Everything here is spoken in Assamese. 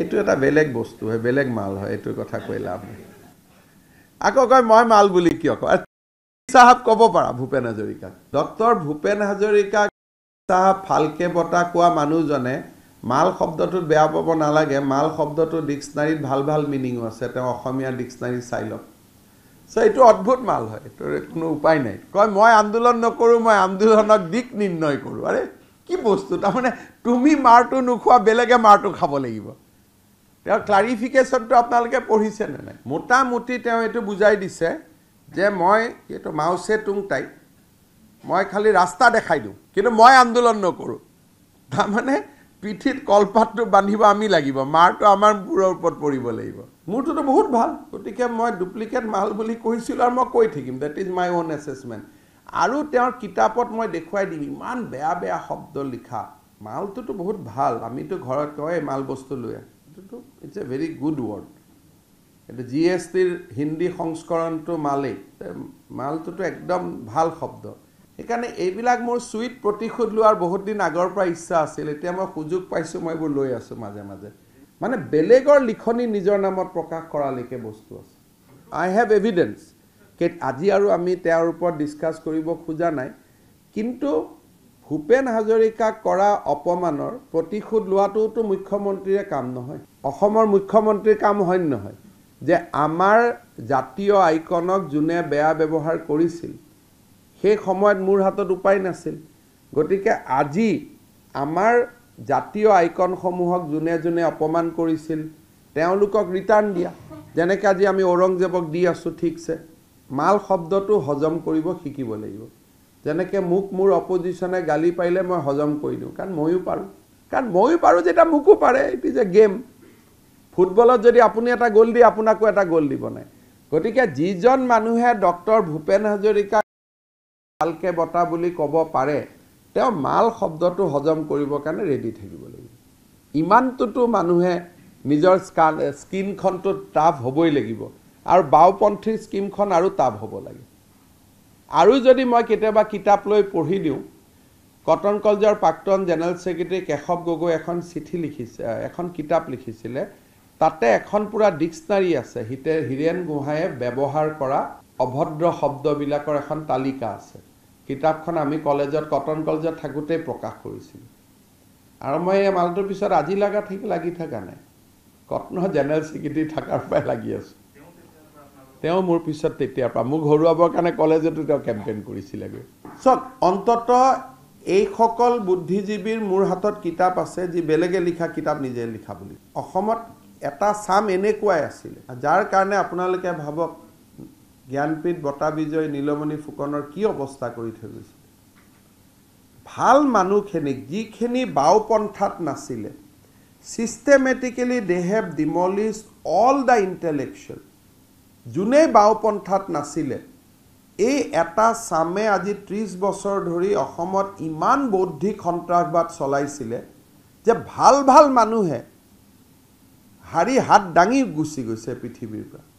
এইটো এটা বেলেগ বস্তু হয় বেলেগ মাল হয় এইটো কথা কৈ লাভ নাই আকৌ কয় মই মাল বুলি কিয় কয় চাহাব ক'ব পাৰা ভূপেন হাজৰিকাক ডক্টৰ ভূপেন হাজৰিকাক চাহাব ফাল্কে বঁটা কোৱা মানুহজনে মাল শব্দটোত বেয়া পাব নালাগে মাল শব্দটো ডিক্সনাৰীত ভাল ভাল মিনিঙো আছে তেওঁ অসমীয়া ডিক্সনাৰী চাই লওক চ' এইটো অদ্ভুত মাল হয় এইটো কোনো উপায় নাই কয় মই আন্দোলন নকৰোঁ মই আন্দোলনক দিক নিৰ্ণয় কৰোঁ আৰে কি বস্তু তাৰমানে তুমি মাৰটো নোখোৱা বেলেগে মাৰটো খাব লাগিব তেওঁৰ ক্লাৰিফিকেশ্যনটো আপোনালোকে পঢ়িছে নে নাই মোটামুটি তেওঁ এইটো বুজাই দিছে যে মই এইটো মাউছে টুং টাই মই খালী ৰাস্তা দেখাই দিওঁ কিন্তু মই আন্দোলন নকৰোঁ তাৰমানে পিঠিত কলপাতটো বান্ধিব আমি লাগিব মাৰটো আমাৰ মূৰৰ ওপৰত পৰিব লাগিব মোৰটোতো বহুত ভাল গতিকে মই ডুপ্লিকেট মাল বুলি কৈছিলোঁ আৰু মই কৈ থাকিম that is my own assessment আৰু তেওঁৰ কিতাপত মই দেখুৱাই দিম ইমান বেয়া বেয়া শব্দ লিখা মালটোতো বহুত ভাল আমিতো ঘৰত কয় মাল বস্তু লৈ আহ কিন্তু it's a very good word এতিয়া জি এছ টিৰ হিন্দী সংস্কৰণটো মালেই মালটোতো একদম ভাল শব্দ সেইকাৰণে এইবিলাক মোৰ চুইট প্ৰতিশোধ লোৱাৰ বহুত দিন আগৰ পৰা ইচ্ছা আছিল এতিয়া মই সুযোগ পাইছোঁ মই এইবোৰ লৈ আছোঁ মাজে মাজে মানে বেলেগৰ লিখনি নিজৰ নামত প্ৰকাশ কৰালৈকে বস্তু আছে আই হেভ এভিডেঞ্চ আজি আৰু আমি তেওঁৰ ওপৰত ডিছকাছ কৰিব খোজা নাই কিন্তু ভূপেন হাজৰিকাক কৰা অপমানৰ প্ৰতিশোধ লোৱাটোতো মুখ্যমন্ত্ৰীৰে কাম নহয় অসমৰ মুখ্যমন্ত্ৰীৰ কাম হয় নহয় যে আমাৰ জাতীয় আইকনক যোনে বেয়া ব্যৱহাৰ কৰিছিল সেই সময়ত মোৰ হাতত উপায় নাছিল গতিকে আজি আমাৰ জাতীয় আইকনসমূহক যোনে যোনে অপমান কৰিছিল তেওঁলোকক ৰিটাৰ্ণ দিয়া যেনেকৈ আজি আমি ঔৰংজেবক দি আছোঁ ঠিকছে মাল শব্দটো হজম কৰিব শিকিব লাগিব যেনেকৈ মোক মোৰ অপজিশ্যনে গালি পাৰিলে মই হজম কৰি দিওঁ কাৰণ ময়ো পাৰোঁ কাৰণ ময়ো পাৰোঁ যেতিয়া মোকো পাৰে ইট ইজ এ গেম ফুটবলত যদি আপুনি এটা গ'ল দিয়ে আপোনাকো এটা গ'ল দিব নাই গতিকে যিজন মানুহে ডক্টৰ ভূপেন হাজৰিকা ভালকৈ বঁটা বুলি ক'ব পাৰে তেওঁ মাল শব্দটো হজম কৰিবৰ কাৰণে ৰেডি থাকিব লাগিব ইমানটোতো মানুহে নিজৰ স্কিনখনটো টাফ হ'বই লাগিব আৰু বাওঁপন্থীৰ স্কিমখন আৰু টাফ হ'ব লাগে আৰু যদি মই কেতিয়াবা কিতাপ লৈ পঢ়ি দিওঁ কটন কলেজৰ প্ৰাক্তন জেনেৰেল ছেক্ৰেটেৰী কেশৱ গগৈ এখন চিঠি লিখিছে এখন কিতাপ লিখিছিলে তাতে এখন পুৰা ডিক্সনাৰী আছে হিতে হীৰেণ গোহাঁয়ে ব্যৱহাৰ কৰা অভদ্ৰ শব্দবিলাকৰ এখন তালিকা আছে কিতাপখন আমি কলেজত কটন কলেজত থাকোঁতেই প্ৰকাশ কৰিছিলোঁ আৰু মই এই মালটোৰ পিছত আজি লগা ঠিক লাগি থকা নাই কটনৰ জেনেৰেল ছেক্ৰেটেৰী থকাৰ পৰাই লাগি আছোঁ তেওঁ মোৰ পিছত তেতিয়াৰ পৰা মোক ঘৰুৱাবৰ কাৰণে কলেজতো তেওঁ কেম্পেইন কৰিছিলেগৈ চাওক অন্তত এইসকল বুদ্ধিজীৱীৰ মোৰ হাতত কিতাপ আছে যি বেলেগে লিখা কিতাপ নিজে লিখা বুলি অসমত এটা চাম এনেকুৱাই আছিলে যাৰ কাৰণে আপোনালোকে ভাবক জ্ঞানপীঠ বঁটা বিজয় নীলমণি ফুকনৰ কি অৱস্থা কৰি থৈ গৈছিল ভাল মানুহখিনিক যিখিনি পন্থাত নাছিলে systematically they have demolished all the intellectual যোনেই বাওঁপন্থাত নাছিলে এই এটা চামে আজি ত্ৰিছ বছৰ ধৰি অসমত ইমান বৌদ্ধিক সন্ত্ৰাসবাদ চলাইছিলে যে ভাল ভাল মানুহে হাৰি হাত দাঙি গুচি গৈছে পৃথিৱীৰ পৰা